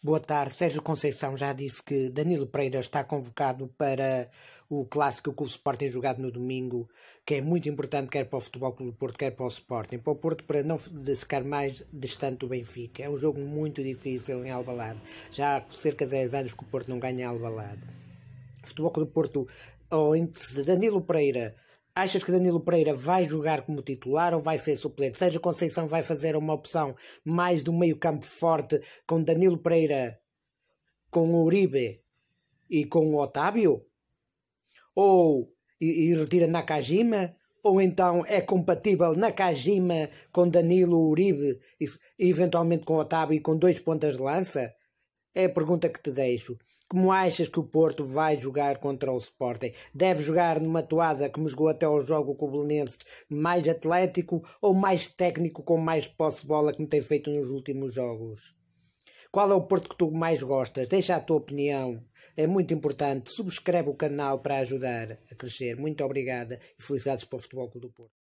Boa tarde. Sérgio Conceição já disse que Danilo Pereira está convocado para o clássico que o Sporting jogado no domingo, que é muito importante quer para o Futebol Clube do Porto, quer para o Sporting. Para o Porto, para não ficar mais distante do Benfica. É um jogo muito difícil em Albalade. Já há cerca de 10 anos que o Porto não ganha Albalade. Futebol Clube do Porto, ou entre Danilo Pereira Achas que Danilo Pereira vai jogar como titular ou vai ser suplente? Sérgio Conceição vai fazer uma opção mais do meio campo forte com Danilo Pereira, com o Uribe e com o Otávio? Ou e, e retira Nakajima? Ou então é compatível Nakajima com Danilo Uribe e eventualmente com Otávio e com dois pontas de lança? É a pergunta que te deixo. Como achas que o Porto vai jogar contra o Sporting? Deve jogar numa toada que jogou até ao jogo com o Belenenses, mais atlético ou mais técnico com mais posse de bola que me tem feito nos últimos jogos? Qual é o Porto que tu mais gostas? Deixa a tua opinião. É muito importante. Subscreve o canal para ajudar a crescer. Muito obrigada e felicidades para o Futebol Clube do Porto.